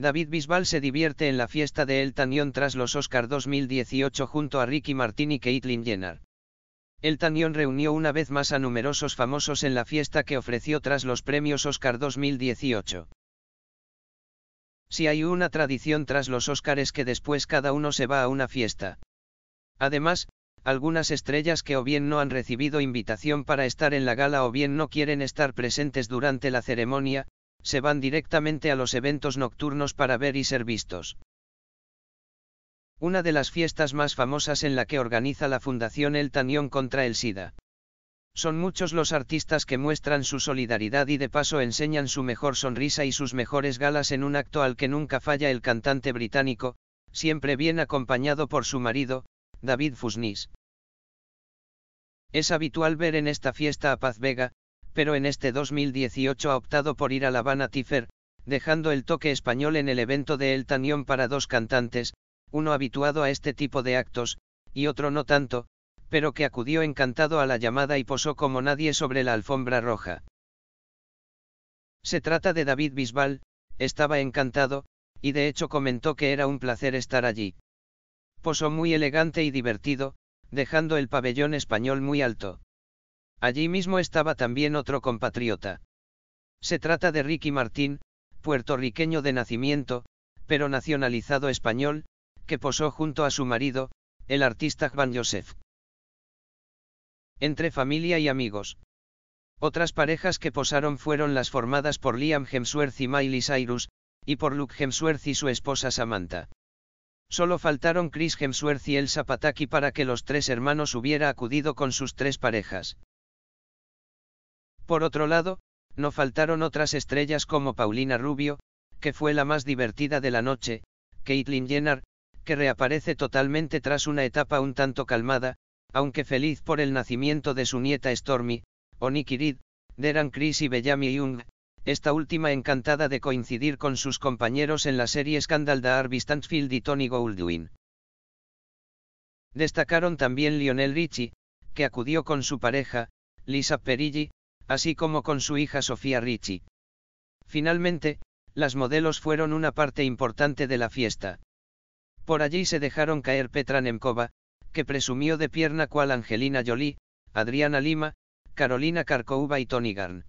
David Bisbal se divierte en la fiesta de El John tras los Oscar 2018 junto a Ricky Martin y Caitlyn Jenner. El John reunió una vez más a numerosos famosos en la fiesta que ofreció tras los premios Oscar 2018. Si hay una tradición tras los Oscars es que después cada uno se va a una fiesta. Además, algunas estrellas que o bien no han recibido invitación para estar en la gala o bien no quieren estar presentes durante la ceremonia, se van directamente a los eventos nocturnos para ver y ser vistos. Una de las fiestas más famosas en la que organiza la Fundación El Tanión contra el SIDA. Son muchos los artistas que muestran su solidaridad y de paso enseñan su mejor sonrisa y sus mejores galas en un acto al que nunca falla el cantante británico, siempre bien acompañado por su marido, David Fusnis. Es habitual ver en esta fiesta a Paz Vega, pero en este 2018 ha optado por ir a La Habana Tifer, dejando el toque español en el evento de El Tanión para dos cantantes, uno habituado a este tipo de actos, y otro no tanto, pero que acudió encantado a la llamada y posó como nadie sobre la alfombra roja. Se trata de David Bisbal, estaba encantado, y de hecho comentó que era un placer estar allí. Posó muy elegante y divertido, dejando el pabellón español muy alto. Allí mismo estaba también otro compatriota. Se trata de Ricky Martín, puertorriqueño de nacimiento, pero nacionalizado español, que posó junto a su marido, el artista Juan Joseph. Entre familia y amigos. Otras parejas que posaron fueron las formadas por Liam Hemsworth y Miley Cyrus, y por Luke Hemsworth y su esposa Samantha. Solo faltaron Chris Hemsworth y Elsa Pataki para que los tres hermanos hubiera acudido con sus tres parejas. Por otro lado, no faltaron otras estrellas como Paulina Rubio, que fue la más divertida de la noche, Caitlyn Jenner, que reaparece totalmente tras una etapa un tanto calmada, aunque feliz por el nacimiento de su nieta Stormy, o Nicky Deran Chris y Bellamy Young, esta última encantada de coincidir con sus compañeros en la serie Scandal de Harvey Stanfield y Tony Goldwyn. Destacaron también Lionel Richie, que acudió con su pareja, Lisa Perilli, así como con su hija Sofía Ricci. Finalmente, las modelos fueron una parte importante de la fiesta. Por allí se dejaron caer Petra Nemcova, que presumió de pierna cual Angelina Jolie, Adriana Lima, Carolina Carcova y Tony Garn.